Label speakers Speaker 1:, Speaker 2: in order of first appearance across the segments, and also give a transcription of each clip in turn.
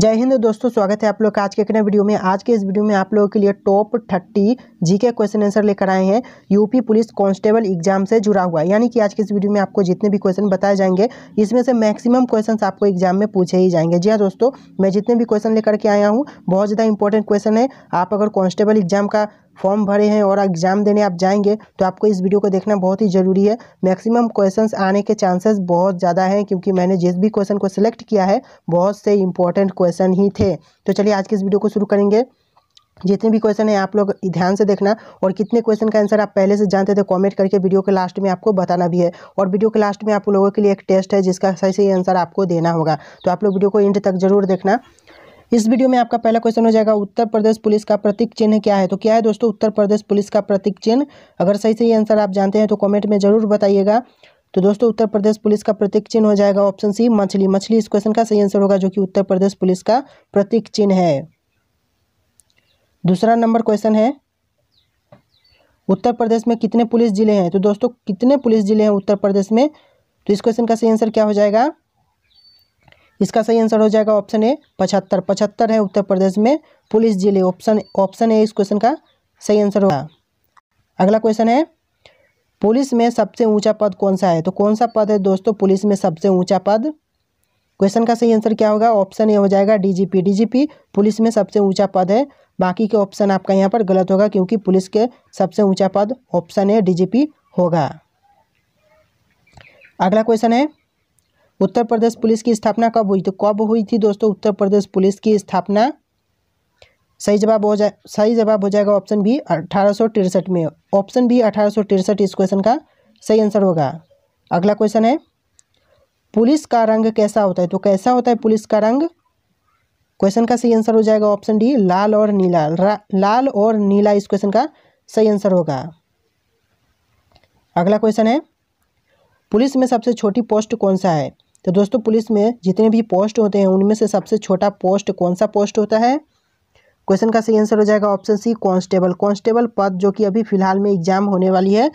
Speaker 1: जय हिंद दोस्तों स्वागत है आप लोग का आज के एक नए वीडियो में आज के इस वीडियो में आप लोगों के लिए top thirty GK question answer लेकर आए हैं यूपी पुलिस कांस्टेबल एग्जाम से जुड़ा हुआ यानी कि आज के इस वीडियो में आपको जितने भी क्वेश्चन बताए जाएंगे इसमें से मैक्सिमम क्वेश्चन आपको एग्जाम में पूछे ही जाएंगे जी हाँ दोस्तों मैं जितने भी क्वेश्चन लेकर के आया हूँ बहुत ज़्यादा इंपॉर्टेंट क्वेश्चन है आप अगर कॉन्स्टेबल एग्जाम का फॉर्म भरे हैं और एग्ज़ाम देने आप जाएंगे तो आपको इस वीडियो को देखना बहुत ही ज़रूरी है मैक्सिमम क्वेश्चंस आने के चांसेस बहुत ज़्यादा हैं क्योंकि मैंने जिस भी क्वेश्चन को सिलेक्ट किया है बहुत से इंपॉर्टेंट क्वेश्चन ही थे तो चलिए आज के इस वीडियो को शुरू करेंगे जितने भी क्वेश्चन हैं आप लोग ध्यान से देखना और कितने क्वेश्चन का आंसर आप पहले से जानते थे कमेंट करके वीडियो के लास्ट में आपको बताना भी है और वीडियो के लास्ट में आप लोगों के लिए एक टेस्ट है जिसका सही सही आंसर आपको देना होगा तो आप लोग वीडियो को एंड तक जरूर देखना इस वीडियो में आपका पहला क्वेश्चन हो जाएगा उत्तर प्रदेश पुलिस का प्रतीक चिन्ह क्या है तो क्या है दोस्तों उत्तर प्रदेश पुलिस का प्रतीक चिन्ह अगर सही सही आंसर आप जानते हैं तो कॉमेंट में जरूर बताइएगा तो दोस्तों उत्तर प्रदेश पुलिस का प्रतीक चिन्ह हो जाएगा ऑप्शन सी मछली मछली इस क्वेश्चन का सही आंसर होगा जो कि उत्तर प्रदेश पुलिस का प्रतीक चिन्ह है दूसरा नंबर क्वेश्चन है उत्तर प्रदेश में कितने पुलिस जिले हैं तो दोस्तों कितने पुलिस जिले हैं उत्तर प्रदेश में तो इस क्वेश्चन का सही आंसर क्या हो जाएगा इसका सही आंसर हो जाएगा ऑप्शन ए पचहत्तर पचहत्तर है उत्तर प्रदेश में पुलिस जिले ऑप्शन ऑप्शन ए इस क्वेश्चन का सही आंसर होगा अगला क्वेश्चन है पुलिस में सबसे ऊंचा पद कौन सा है तो कौन सा पद है दोस्तों पुलिस में सबसे ऊंचा पद क्वेश्चन का सही आंसर क्या होगा ऑप्शन ए हो जाएगा डीजीपी डीजीपी पुलिस में सबसे ऊंचा पद है बाकी के ऑप्शन आपका यहाँ पर गलत होगा क्योंकि पुलिस के सबसे ऊंचा पद ऑप्शन ए डीजीपी होगा अगला क्वेश्चन है उत्तर प्रदेश पुलिस की स्थापना कब हुई तो कब हुई थी दोस्तों उत्तर प्रदेश पुलिस की स्थापना सही जवाब हो जाए सही जवाब हो जाएगा ऑप्शन बी अठारह में ऑप्शन बी अठारह इस क्वेश्चन का सही आंसर होगा अगला क्वेश्चन है पुलिस का रंग कैसा होता है तो कैसा होता है पुलिस का रंग क्वेश्चन का सही आंसर हो जाएगा ऑप्शन डी लाल और नीला लाल और नीला इस क्वेश्चन का सही आंसर होगा अगला क्वेश्चन है पुलिस में सबसे छोटी पोस्ट कौन सा है तो दोस्तों पुलिस में जितने भी पोस्ट होते हैं उनमें से सबसे छोटा पोस्ट कौन सा पोस्ट होता है क्वेश्चन का सही आंसर हो जाएगा ऑप्शन सी कांस्टेबल कांस्टेबल पद जो कि अभी फिलहाल में एग्जाम होने वाली है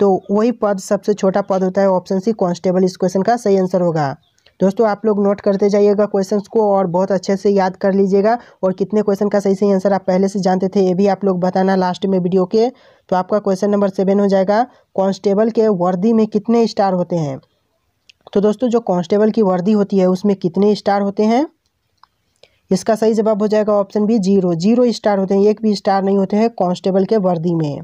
Speaker 1: तो वही पद सबसे छोटा पद होता है ऑप्शन सी कांस्टेबल इस क्वेश्चन का सही आंसर होगा दोस्तों आप लोग नोट करते जाइएगा क्वेश्चंस को और बहुत अच्छे से याद कर लीजिएगा और कितने क्वेश्चन का सही सही आंसर आप पहले से जानते थे ये भी आप लोग बताना लास्ट में वीडियो के तो आपका क्वेश्चन नंबर सेवन हो जाएगा कांस्टेबल के वर्दी में कितने स्टार होते हैं तो दोस्तों जो कांस्टेबल की वर्दी होती है उसमें कितने स्टार होते हैं इसका सही जवाब हो जाएगा option B zero zero star होते हैं एक भी स्टार नहीं होते हैं कांस्टेबल के वर्दी में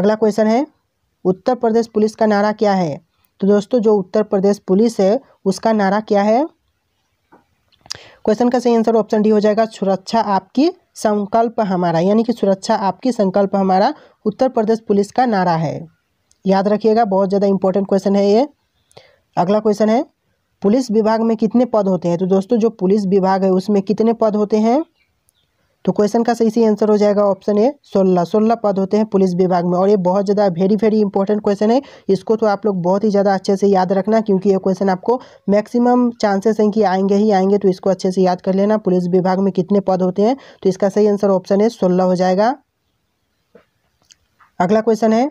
Speaker 1: अगला क्वेश्चन है उत्तर प्रदेश पुलिस का नारा क्या है तो दोस्तों जो उत्तर प्रदेश पुलिस है उसका नारा क्या है क्वेश्चन का सही आंसर ऑप्शन डी हो जाएगा सुरक्षा आपकी संकल्प हमारा यानी कि सुरक्षा आपकी संकल्प हमारा उत्तर प्रदेश पुलिस का नारा है याद रखिएगा बहुत ज़्यादा इंपॉर्टेंट क्वेश्चन है ये अगला क्वेश्चन है पुलिस विभाग में कितने पद होते हैं तो दोस्तों जो पुलिस विभाग है उसमें कितने पद होते हैं तो क्वेश्चन का सही सही आंसर हो जाएगा ऑप्शन ए सोलह सोलह पद होते हैं पुलिस विभाग में और ये बहुत ज़्यादा वेरी वेरी इंपॉर्टेंट क्वेश्चन है इसको तो आप लोग बहुत ही ज़्यादा अच्छे से याद रखना क्योंकि ये क्वेश्चन आपको मैक्सिमम चांसेस हैं कि आएंगे ही आएंगे तो इसको अच्छे से याद कर लेना पुलिस विभाग में कितने पद होते हैं तो इसका सही आंसर ऑप्शन ए सोलह हो जाएगा अगला क्वेश्चन है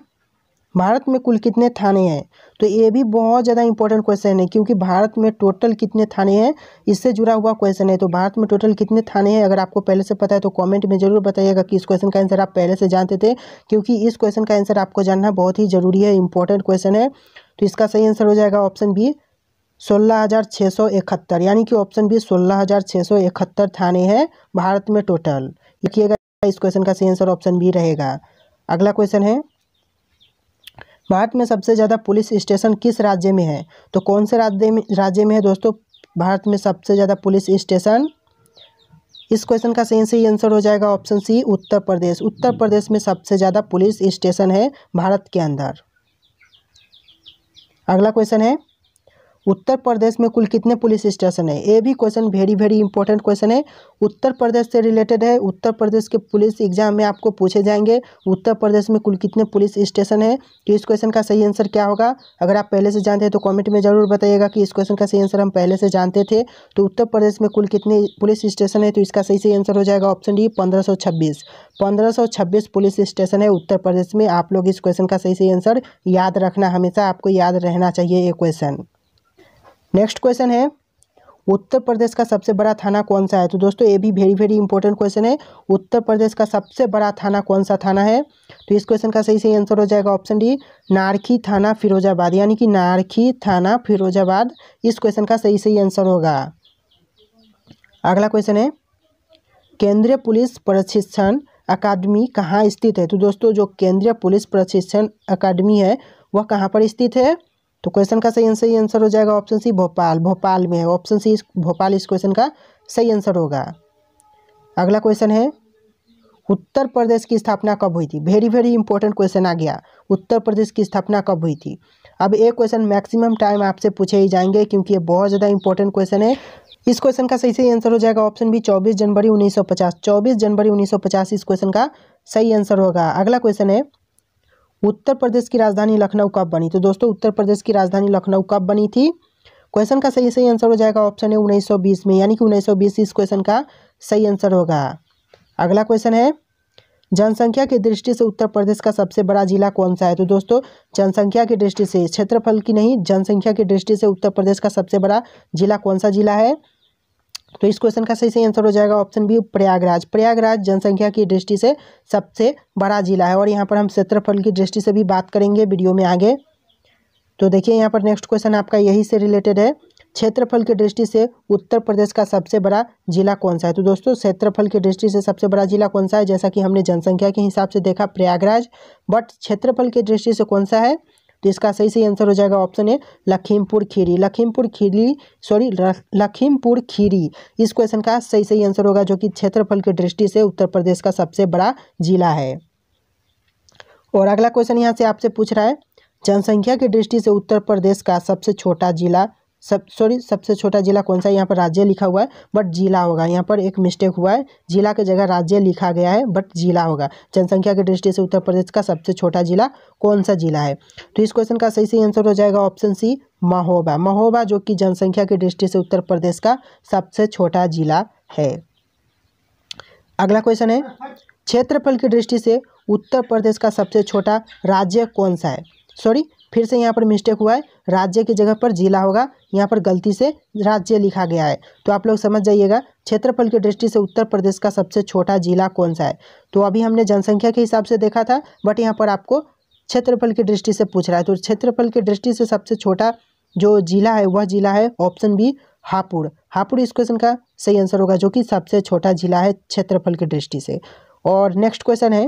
Speaker 1: भारत में कुल कितने थाने हैं तो ये भी बहुत ज़्यादा इंपॉर्टेंट क्वेश्चन है क्योंकि भारत में टोटल कितने थाने हैं इससे जुड़ा हुआ क्वेश्चन है तो भारत में टोटल कितने थाने हैं अगर आपको पहले से पता है तो कमेंट में जरूर बताइएगा कि इस क्वेश्चन का आंसर आप पहले से जानते थे क्योंकि इस क्वेश्चन का आंसर आपको जानना बहुत ही ज़रूरी है इंपॉर्टेंट क्वेश्चन है तो इसका सही आंसर हो जाएगा ऑप्शन बी सोलह हज़ार छः सौ इकहत्तर यानी कि ऑप्शन बी सोलह हज़ार छः सौ इकहत्तर थाने हैं भारत में टोटल लिखिएगा इस क्वेश्चन का सही आंसर ऑप्शन बी रहेगा अगला क्वेश्चन है भारत में सबसे ज़्यादा पुलिस स्टेशन किस राज्य में है तो कौन से राज्य में राज्य में है दोस्तों भारत में सबसे ज़्यादा पुलिस स्टेशन इस क्वेश्चन का सही सही आंसर हो जाएगा ऑप्शन सी उत्तर प्रदेश उत्तर प्रदेश में सबसे ज़्यादा पुलिस स्टेशन है भारत के अंदर अगला क्वेश्चन है उत्तर प्रदेश में कुल कितने पुलिस स्टेशन है ये भी question very very important question है उत्तर प्रदेश से रिलेटेड है उत्तर प्रदेश के पुलिस एग्जाम में आपको पूछे जाएंगे उत्तर प्रदेश में कुल कितने पुलिस स्टेशन है तो इस क्वेश्चन का सही आंसर क्या होगा अगर आप पहले से जानते हैं तो कॉमेंट में ज़रूर बताइएगा कि इस क्वेश्चन का सही आंसर हम पहले से जानते थे तो उत्तर प्रदेश में कुल कितने पुलिस स्टेशन है तो इसका सही सही आंसर हो जाएगा ऑप्शन डी पंद्रह सौ पुलिस स्टेशन है उत्तर प्रदेश में आप लोग इस क्वेश्चन का सही सही आंसर याद रखना हमेशा आपको याद रहना चाहिए ये क्वेश्चन नेक्स्ट क्वेश्चन है उत्तर प्रदेश का सबसे बड़ा थाना कौन सा है तो दोस्तों ये भी वेरी वेरी इंपॉर्टेंट क्वेश्चन है उत्तर प्रदेश का सबसे बड़ा थाना कौन सा थाना है तो इस क्वेश्चन का सही सही आंसर हो जाएगा ऑप्शन डी नारखी थाना फिरोजाबाद यानी कि नारखी थाना फिरोजाबाद इस क्वेश्चन का सही सही आंसर होगा अगला क्वेश्चन है केंद्रीय पुलिस प्रशिक्षण अकादमी कहाँ स्थित है तो दोस्तों जो केंद्रीय पुलिस प्रशिक्षण अकादमी है वह कहाँ पर स्थित है तो क्वेश्चन का सही सही आंसर हो जाएगा ऑप्शन सी भोपाल भोपाल में है ऑप्शन सी भोपाल इस क्वेश्चन का सही आंसर होगा अगला क्वेश्चन है उत्तर प्रदेश की स्थापना कब हुई थी वेरी वेरी इंपॉर्टेंट क्वेश्चन आ गया उत्तर प्रदेश की स्थापना कब हुई थी अब एक क्वेश्चन मैक्सिमम टाइम आपसे पूछे ही जाएंगे क्योंकि ये बहुत ज़्यादा इंपॉर्टेंट क्वेश्चन है इस क्वेश्चन का सही सही आंसर हो जाएगा ऑप्शन बी 24 जनवरी 1950 24 जनवरी 1950 इस क्वेश्चन का सही आंसर होगा अगला क्वेश्चन है उत्तर प्रदेश की राजधानी लखनऊ कब बनी तो दोस्तों उत्तर प्रदेश की राजधानी लखनऊ कब बनी थी क्वेश्चन का सही सही आंसर हो जाएगा ऑप्शन है 1920 में यानी कि 1920 इस क्वेश्चन का सही आंसर होगा अगला क्वेश्चन है जनसंख्या की दृष्टि से उत्तर प्रदेश का सबसे बड़ा जिला कौन सा है तो दोस्तों जनसंख्या की दृष्टि से क्षेत्रफल की नहीं जनसंख्या की दृष्टि से उत्तर प्रदेश का सबसे बड़ा जिला कौन सा जिला है तो इस क्वेश्चन का सही सही आंसर हो जाएगा ऑप्शन बी प्रयागराज प्रयागराज जनसंख्या की दृष्टि से सबसे बड़ा जिला है और यहाँ पर हम क्षेत्रफल की दृष्टि से भी बात करेंगे वीडियो में आगे तो देखिए यहाँ पर नेक्स्ट क्वेश्चन आपका यही से रिलेटेड है क्षेत्रफल की दृष्टि से उत्तर प्रदेश का सबसे बड़ा जिला कौन सा है तो दोस्तों क्षेत्रफल की दृष्टि से सबसे बड़ा जिला कौन सा है जैसा कि हमने जनसंख्या के हिसाब से देखा प्रयागराज बट क्षेत्रफल की दृष्टि से कौन सा है तो इसका सही सही आंसर हो जाएगा option A Lakhimpur Kheri Lakhimpur Kheri sorry Lakhimpur Kheri इस क्वेश्चन का सही सही आंसर होगा जो कि क्षेत्रफल की दृष्टि से उत्तर प्रदेश का सबसे बड़ा जिला है और अगला क्वेश्चन यहाँ से आपसे पूछ रहा है जनसंख्या की दृष्टि से उत्तर प्रदेश का सबसे छोटा जिला सब सॉरी सबसे छोटा जिला कौन सा है यहाँ पर राज्य लिखा हुआ है बट जिला होगा यहाँ पर एक मिस्टेक हुआ है जिला के जगह राज्य लिखा गया है बट जिला होगा जनसंख्या की दृष्टि से उत्तर प्रदेश का सबसे छोटा जिला कौन सा जिला है तो इस क्वेश्चन का सही सही आंसर हो जाएगा ऑप्शन सी महोबा महोबा जो कि जनसंख्या की दृष्टि से उत्तर प्रदेश का सबसे छोटा जिला है अगला क्वेश्चन है क्षेत्रफल की दृष्टि से उत्तर प्रदेश का सबसे छोटा राज्य कौन सा है सॉरी फिर से यहाँ पर मिस्टेक हुआ है राज्य की जगह पर जिला होगा यहाँ पर गलती से राज्य लिखा गया है तो आप लोग समझ जाइएगा क्षेत्रफल की दृष्टि से उत्तर प्रदेश का सबसे छोटा जिला कौन सा है तो अभी हमने जनसंख्या के हिसाब से देखा था बट यहाँ पर आपको क्षेत्रफल की दृष्टि से पूछ रहा है तो क्षेत्रफल की दृष्टि से सबसे छोटा जो जिला है वह जिला है ऑप्शन बी हापुड़ हापुड़ इस क्वेश्चन का सही आंसर होगा जो कि सबसे छोटा जिला है क्षेत्रफल की दृष्टि से और नेक्स्ट क्वेश्चन है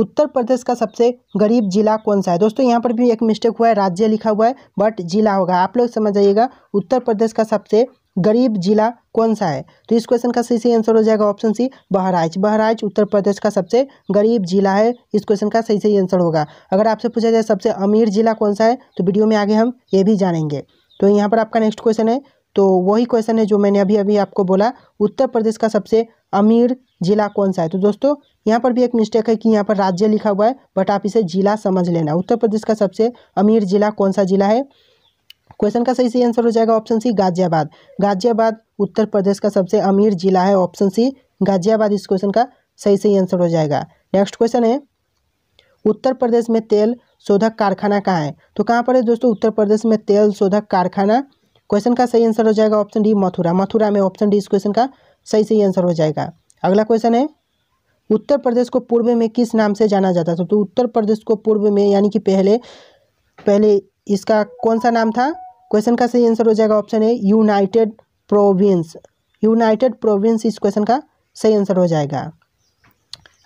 Speaker 1: उत्तर प्रदेश का सबसे गरीब जिला कौन सा है दोस्तों यहाँ पर भी एक मिस्टेक हुआ है राज्य लिखा हुआ है बट जिला होगा आप लोग समझ जाइएगा उत्तर प्रदेश का सबसे गरीब जिला कौन सा है तो इस क्वेश्चन का सही सही आंसर हो जाएगा ऑप्शन सी बहराइच बहराइच उत्तर प्रदेश का सबसे गरीब जिला है इस क्वेश्चन का सही सही आंसर होगा अगर आपसे पूछा जाए सबसे अमीर जिला कौन सा है तो वीडियो में आगे हम ये भी जानेंगे तो यहाँ पर आपका नेक्स्ट क्वेश्चन है तो वही क्वेश्चन है जो मैंने अभी अभी आपको बोला उत्तर प्रदेश का सबसे अमीर जिला कौन सा है तो दोस्तों यहाँ पर भी एक मिस्टेक है कि यहाँ पर राज्य लिखा हुआ है बट आप इसे जिला समझ लेना उत्तर प्रदेश का सबसे अमीर जिला कौन सा जिला है क्वेश्चन का सही सही आंसर हो जाएगा ऑप्शन सी गाजियाबाद गाजियाबाद उत्तर प्रदेश का सबसे अमीर जिला है ऑप्शन सी गाजियाबाद इस क्वेश्चन का सही सही आंसर हो जाएगा नेक्स्ट क्वेश्चन है उत्तर प्रदेश में तेल शोधक कारखाना कहाँ है तो कहाँ पर है दोस्तों उत्तर प्रदेश में तेल शोधक कारखाना क्वेश्चन का सही आंसर हो जाएगा ऑप्शन डी मथुरा मथुरा में ऑप्शन डी इस क्वेश्चन का सही सही आंसर हो जाएगा अगला क्वेश्चन है उत्तर प्रदेश को पूर्व में किस नाम से जाना जाता था तो उत्तर प्रदेश को पूर्व में यानी कि पहले पहले इसका कौन सा नाम था क्वेश्चन का सही आंसर हो जाएगा option A united province united province इस क्वेश्चन का सही आंसर हो जाएगा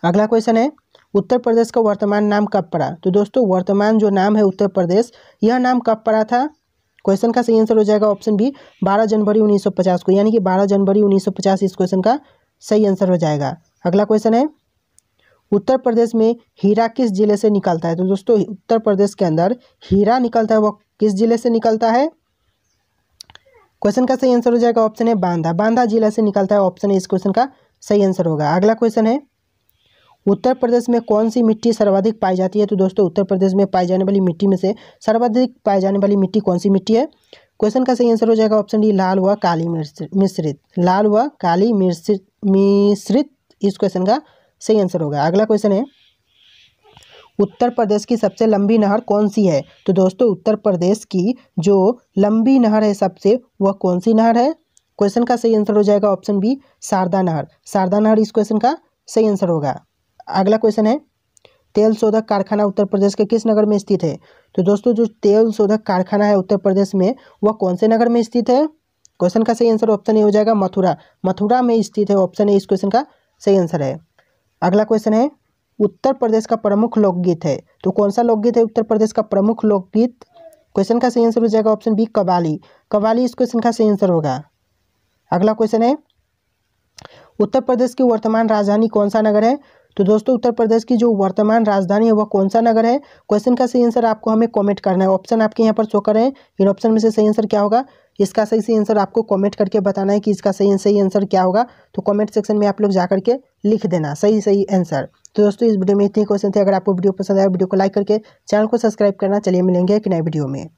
Speaker 1: अगला क्वेश्चन है उत्तर प्रदेश का वर्तमान नाम कब पड़ा तो दोस्तों वर्तमान जो नाम है उत्तर प्रदेश यह नाम कब पड़ा था क्वेश्चन का सही आंसर हो जाएगा ऑप्शन बी बारह जनवरी 1950 को यानी कि बारह जनवरी 1950 इस क्वेश्चन का सही आंसर हो जाएगा अगला क्वेश्चन है उत्तर प्रदेश में हीरा किस जिले से निकलता है तो दोस्तों उत्तर प्रदेश के अंदर हीरा निकलता है वह किस जिले से निकलता है क्वेश्चन का सही आंसर हो जाएगा ऑप्शन है बांदा बांदा जिला से निकलता है ऑप्शन है इस क्वेश्चन का सही आंसर होगा अगला क्वेश्चन है उत्तर प्रदेश में कौन सी मिट्टी सर्वाधिक पाई जाती है तो दोस्तों उत्तर प्रदेश में पाई जाने वाली मिट्टी में से सर्वाधिक पाई जाने वाली मिट्टी कौन सी मिट्टी है क्वेश्चन का सही आंसर हो जाएगा ऑप्शन डी लाल व काली मिश्रित लाल व काली मिश्रित मिश्रित इस क्वेश्चन का सही आंसर होगा अगला क्वेश्चन है उत्तर प्रदेश की सबसे लंबी नहर कौन सी है तो दोस्तों उत्तर प्रदेश की जो लंबी नहर है सबसे वह कौन सी नहर है क्वेश्चन का सही आंसर हो जाएगा ऑप्शन बी शारदा नहर शारदा नहर इस क्वेश्चन का सही आंसर होगा अगला क्वेश्चन है तेल शोधक कारखाना उत्तर प्रदेश के किस नगर में स्थित है तो दोस्तों जो तेल शोधक कारखाना है उत्तर प्रदेश में वह कौन से नगर में स्थित है क्वेश्चन का सही आंसर ऑप्शन ए हो जाएगा मथुरा मथुरा में स्थित है ऑप्शन ए इस क्वेश्चन का सही आंसर है अगला क्वेश्चन है उत्तर प्रदेश का प्रमुख लोकगीत है तो कौन सा लोकगीत है उत्तर प्रदेश का प्रमुख लोकगीत क्वेश्चन का सही आंसर हो जाएगा ऑप्शन बी कवाली कवाली इस क्वेश्चन का सही आंसर होगा अगला क्वेश्चन है उत्तर प्रदेश की वर्तमान राजधानी कौन सा नगर है तो दोस्तों उत्तर प्रदेश की जो वर्तमान राजधानी है वह कौन सा नगर है क्वेश्चन का सही आंसर आपको हमें कॉमेंट करना है ऑप्शन आपके यहाँ पर शो करें हैं इन ऑप्शन में से सही आंसर क्या होगा इसका सही सही आंसर आपको कमेंट करके बताना है कि इसका सही सही आंसर क्या होगा तो कमेंट सेक्शन में आप लोग जा करके लिख देना सही सही आंसर तो दोस्तों इस वीडियो में इतने क्वेश्चन थे अगर आपको वीडियो पसंद आया वीडियो को लाइक करके चैनल को सब्सक्राइब करना चलिए मिलेंगे एक नए वीडियो में